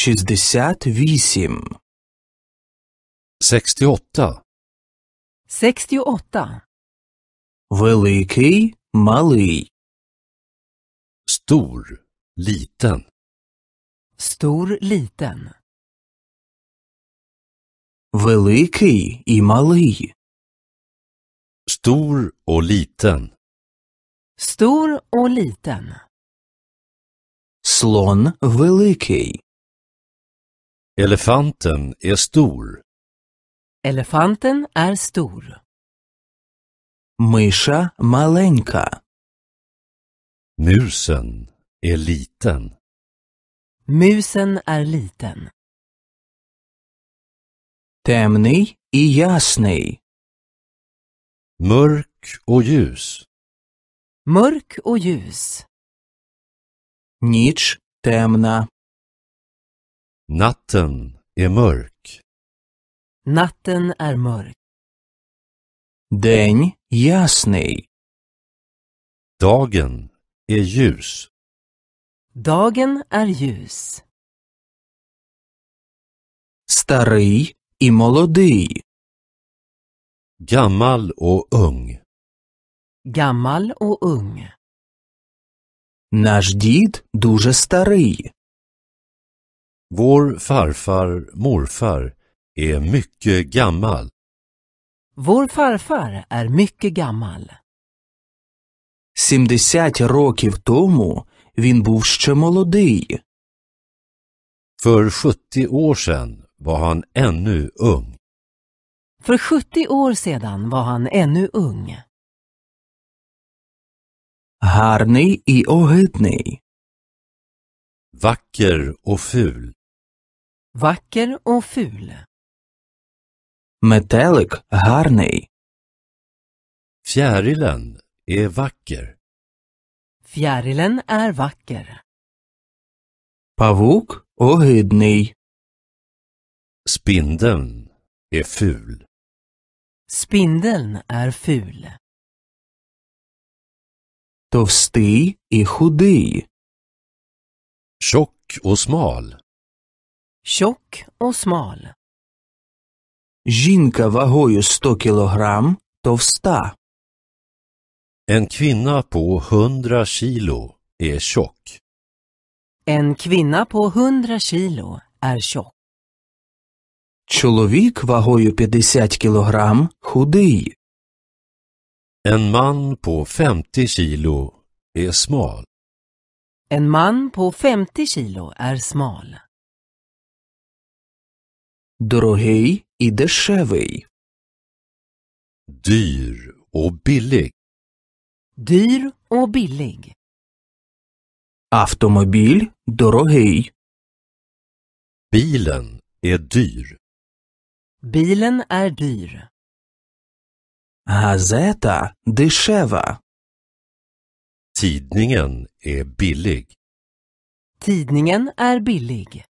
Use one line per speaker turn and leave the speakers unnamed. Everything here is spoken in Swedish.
68 68 68 Великий, малий Stor, liten Stor, liten Великий і малий Stor och liten Stor och liten Слон великий Elefanten är stor. Elefanten är stor. Миша маленька. Musen är liten. Musen är liten. Темний і ясний. Mörk och ljus. Mörk och ljus. Ніч темна. Natten är mörk. Natten är mörk. День ясний. Dagen är ljus. Dagen är ljus. Старий і молодий. Gammal och ung. Gammal och ung. Наш дід дуже старий. Vår farfar morfar är mycket gammal. Vår farfar är mycket gammal. 70 років тому він був ще молодий. För 70 år sedan var han ännu ung. För 70 år sedan var han ännu ung. Гарний і огидний. Vacker och ful. Vacker och ful. Метелик гарний. Fjärilen är vacker. Fjärilen är vacker. Павук огидний. Spindeln är ful. Spindeln är ful. Товстий і худий. Tjock och smal. Tjock och smal. Жінка вагою 100 кілограм товста. En kvinna på 100 kilo är tjock. En kvinna på 100 kilo är tjock. Чоловік вагою 50 кілограм худий. En man på 50 kilo är smal. En man på 50 kilo är smal. Дорогий і дешевий. Dyr och billig. Dyr och billig. Автомобіль дорогий. Bilen är dyr. Bilen är dyr. Газета дешева. Tidningen är billig. Tidningen är billig.